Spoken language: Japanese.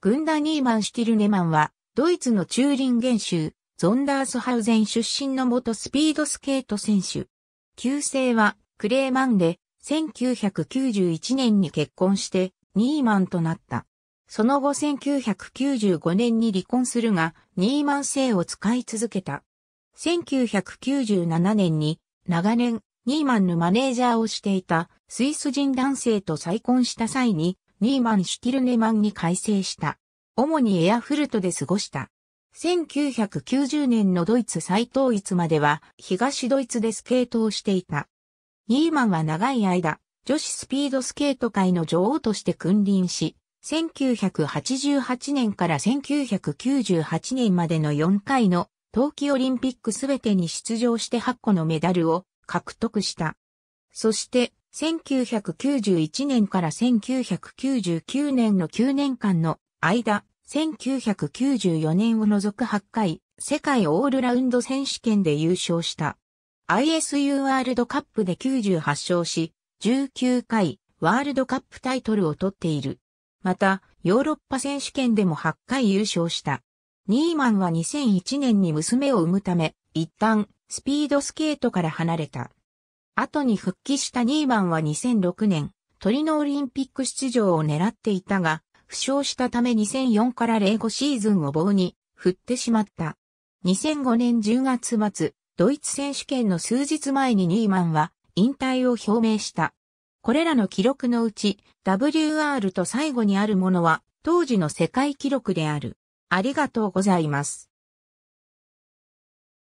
グンダ・ニーマン・シティルネマンは、ドイツのチューリンゲン州、ゾンダースハウゼン出身の元スピードスケート選手。旧姓は、クレーマンで、1991年に結婚して、ニーマンとなった。その後1995年に離婚するが、ニーマン姓を使い続けた。1997年に、長年、ニーマンのマネージャーをしていたスイス人男性と再婚した際に、ニーマン・シュティルネマンに改正した。主にエアフルトで過ごした。1990年のドイツ再統一までは東ドイツでスケートをしていた。ニーマンは長い間、女子スピードスケート界の女王として君臨し、1988年から1998年までの4回の冬季オリンピックすべてに出場して8個のメダルを獲得した。そして1991年から1999年の9年間の間、1994年を除く8回、世界オールラウンド選手権で優勝した。ISU ワールドカップで98勝し、19回ワールドカップタイトルを取っている。また、ヨーロッパ選手権でも8回優勝した。ニーマンは2001年に娘を産むため、一旦スピードスケートから離れた。後に復帰したニーマンは2006年、トリノオリンピック出場を狙っていたが、負傷したため2004から05シーズンを棒に振ってしまった。2005年10月末、ドイツ選手権の数日前にニーマンは引退を表明した。これらの記録のうち、WR と最後にあるものは当時の世界記録である。ありがとうございます。